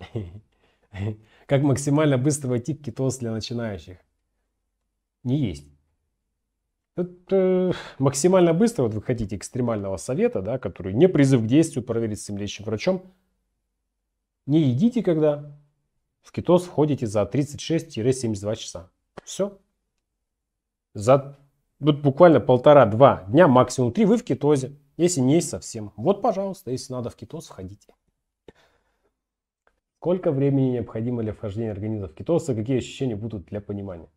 Как максимально быстро войти к кетоз для начинающих? Не есть. Вот, э, максимально быстро, вот вы хотите экстремального совета, да, который не призыв к действию, проверить с тем врачом. Не едите, когда в кетоз входите за 36-72 часа. Все. За вот буквально полтора-два дня, максимум три, вы в кетозе. Если не есть совсем. Вот, пожалуйста, если надо в кетоз, входите. Сколько времени необходимо для вхождения организма в кетоз и какие ощущения будут для понимания?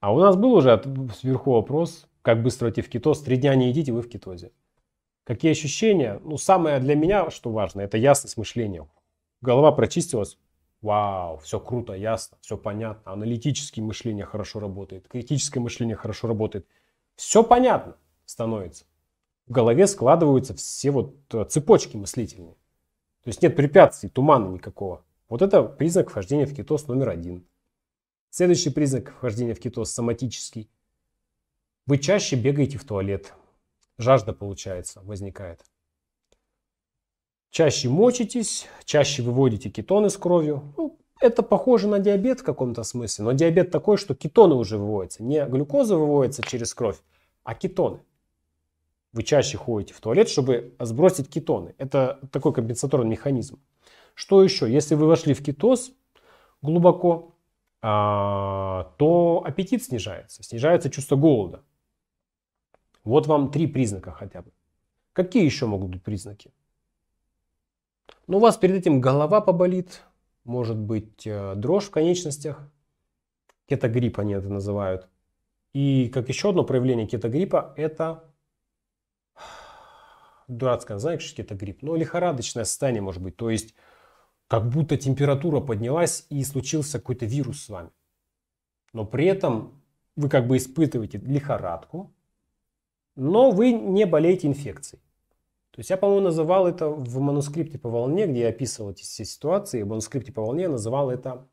А у нас был уже сверху вопрос, как быстро идти в кетоз. Три дня не едите, вы в кетозе. Какие ощущения? Ну, самое для меня, что важно, это ясность мышления. Голова прочистилась. Вау, все круто, ясно, все понятно. Аналитическое мышление хорошо работает, критическое мышление хорошо работает. Все понятно становится. В голове складываются все вот э, цепочки мыслительные. То есть нет препятствий, тумана никакого. Вот это признак вхождения в кетоз номер один. Следующий признак вхождения в кетоз соматический. Вы чаще бегаете в туалет. Жажда, получается, возникает. Чаще мочитесь, чаще выводите кетоны с кровью. Ну, это похоже на диабет в каком-то смысле, но диабет такой, что кетоны уже выводятся. Не глюкоза выводится через кровь, а кетоны вы чаще ходите в туалет, чтобы сбросить кетоны. Это такой компенсаторный механизм. Что еще? Если вы вошли в кетоз глубоко, а, то аппетит снижается, снижается чувство голода. Вот вам три признака хотя бы. Какие еще могут быть признаки? Ну, у вас перед этим голова поболит, может быть э, дрожь в конечностях, кетогрипп они это называют. И как еще одно проявление кетогриппа – это дурацкое название, что это грипп, но лихорадочное состояние может быть, то есть как будто температура поднялась и случился какой-то вирус с вами. Но при этом вы как бы испытываете лихорадку, но вы не болеете инфекцией. То есть я, по-моему, называл это в манускрипте по волне, где я описывал эти все ситуации, в манускрипте по волне я называл это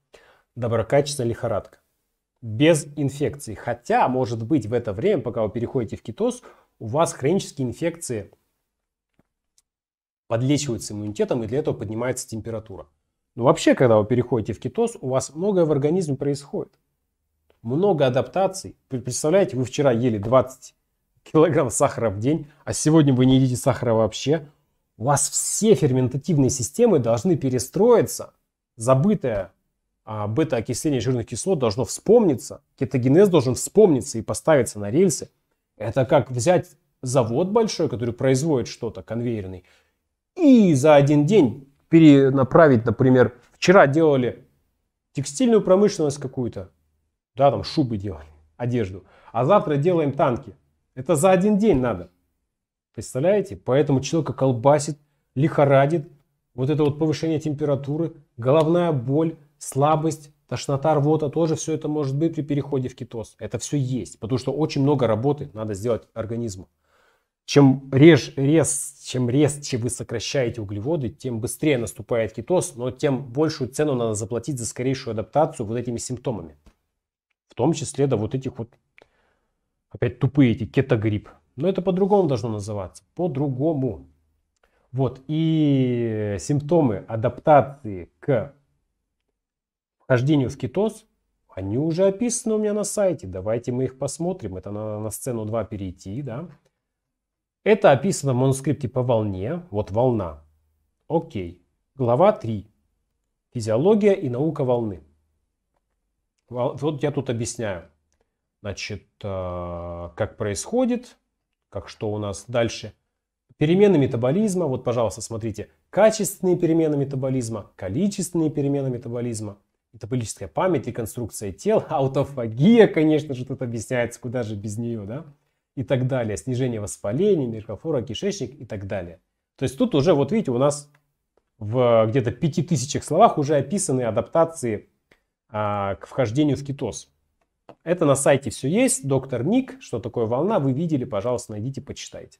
доброкачественная лихорадка. Без инфекции. Хотя, может быть, в это время, пока вы переходите в кетоз, у вас хронические инфекции подлечивается иммунитетом, и для этого поднимается температура. Но вообще, когда вы переходите в кетоз, у вас многое в организме происходит. Много адаптаций. Представляете, вы вчера ели 20 килограмм сахара в день, а сегодня вы не едите сахара вообще. У вас все ферментативные системы должны перестроиться. Забытое а, бета-окисление жирных кислот должно вспомниться. Кетогенез должен вспомниться и поставиться на рельсы. Это как взять завод большой, который производит что-то конвейерный, и за один день перенаправить, например, вчера делали текстильную промышленность какую-то, да, там шубы делали, одежду, а завтра делаем танки. Это за один день надо. Представляете? Поэтому человека колбасит, лихорадит, вот это вот повышение температуры, головная боль, слабость, тошнота, рвота, тоже все это может быть при переходе в кетоз. Это все есть, потому что очень много работы надо сделать организму. Чем, реж, рез, чем резче вы сокращаете углеводы, тем быстрее наступает кетоз, но тем большую цену надо заплатить за скорейшую адаптацию вот этими симптомами. В том числе до да, вот этих вот, опять тупые эти, кетогрипп. Но это по-другому должно называться. По-другому. Вот. И симптомы адаптации к вхождению в кетоз, они уже описаны у меня на сайте. Давайте мы их посмотрим. Это надо на сцену 2 перейти, да. Это описано в манускрипте по волне. Вот волна. Окей. Глава 3. Физиология и наука волны. Вот я тут объясняю. Значит, э, как происходит, как что у нас дальше. Перемены метаболизма. Вот, пожалуйста, смотрите. Качественные перемены метаболизма, количественные перемены метаболизма, метаболическая память, реконструкция тел, аутофагия, конечно же, тут объясняется, куда же без нее, да? и так далее, снижение воспаления, микрофлора, кишечник и так далее. То есть тут уже, вот видите, у нас в э, где-то 5000 словах уже описаны адаптации а, к вхождению в кетоз. Это на сайте все есть, доктор Ник, что такое волна, вы видели, пожалуйста, найдите, почитайте.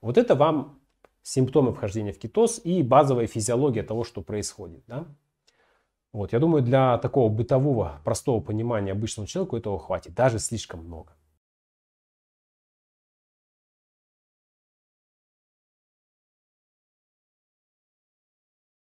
Вот это вам симптомы вхождения в кетоз и базовая физиология того, что происходит. Да? Вот, я думаю, для такого бытового, простого понимания обычного человека этого хватит, даже слишком много.